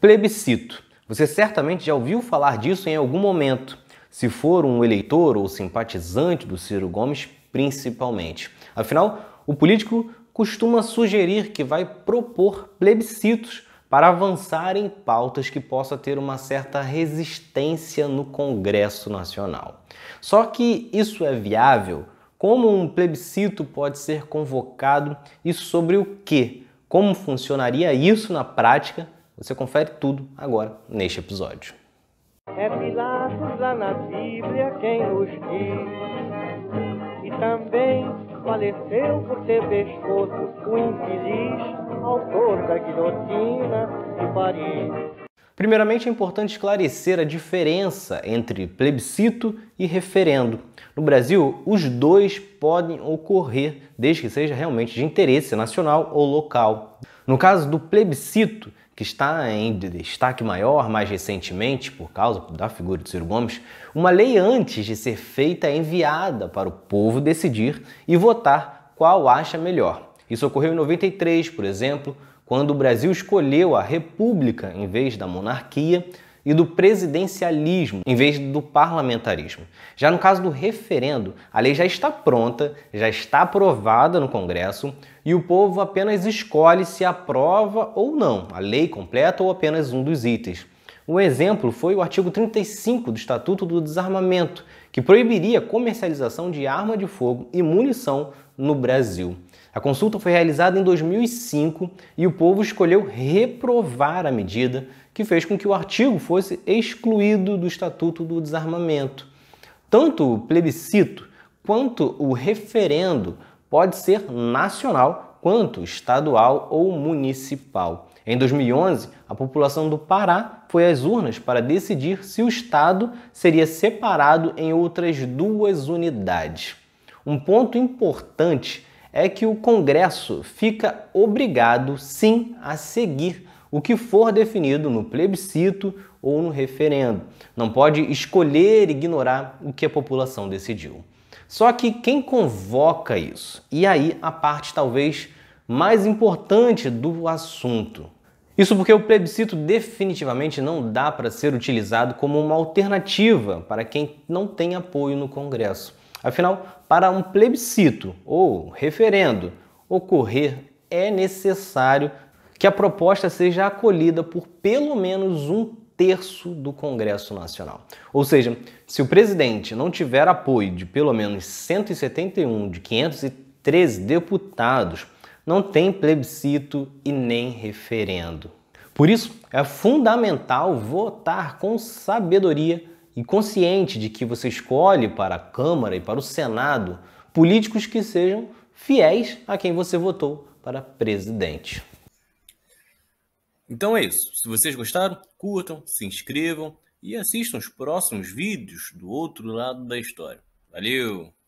Plebiscito. Você certamente já ouviu falar disso em algum momento, se for um eleitor ou simpatizante do Ciro Gomes, principalmente. Afinal, o político costuma sugerir que vai propor plebiscitos para avançar em pautas que possa ter uma certa resistência no Congresso Nacional. Só que isso é viável? Como um plebiscito pode ser convocado e sobre o que? Como funcionaria isso na prática você confere tudo agora neste episódio. É Pilatos lá na Bíblia quem nos diz, e também faleceu por ter pescoço o infeliz autor da guilhotina de Paris. Primeiramente, é importante esclarecer a diferença entre plebiscito e referendo. No Brasil, os dois podem ocorrer, desde que seja realmente de interesse nacional ou local. No caso do plebiscito, que está em destaque maior mais recentemente por causa da figura de Ciro Gomes, uma lei antes de ser feita é enviada para o povo decidir e votar qual acha melhor. Isso ocorreu em 93, por exemplo, quando o Brasil escolheu a república em vez da monarquia e do presidencialismo, em vez do parlamentarismo. Já no caso do referendo, a lei já está pronta, já está aprovada no Congresso e o povo apenas escolhe se aprova ou não a lei completa ou apenas um dos itens. Um exemplo foi o artigo 35 do Estatuto do Desarmamento, que proibiria a comercialização de arma de fogo e munição no Brasil. A consulta foi realizada em 2005 e o povo escolheu reprovar a medida, que fez com que o artigo fosse excluído do Estatuto do Desarmamento. Tanto o plebiscito quanto o referendo pode ser nacional, quanto estadual ou municipal. Em 2011, a população do Pará foi às urnas para decidir se o estado seria separado em outras duas unidades. Um ponto importante é que o Congresso fica obrigado, sim, a seguir o que for definido no plebiscito ou no referendo. Não pode escolher ignorar o que a população decidiu. Só que quem convoca isso? E aí a parte talvez mais importante do assunto. Isso porque o plebiscito definitivamente não dá para ser utilizado como uma alternativa para quem não tem apoio no Congresso. Afinal, para um plebiscito ou referendo ocorrer, é necessário que a proposta seja acolhida por pelo menos um terço do Congresso Nacional. Ou seja, se o presidente não tiver apoio de pelo menos 171 de 513 deputados, não tem plebiscito e nem referendo. Por isso, é fundamental votar com sabedoria e consciente de que você escolhe para a Câmara e para o Senado políticos que sejam fiéis a quem você votou para presidente. Então é isso. Se vocês gostaram, curtam, se inscrevam e assistam os próximos vídeos do outro lado da história. Valeu!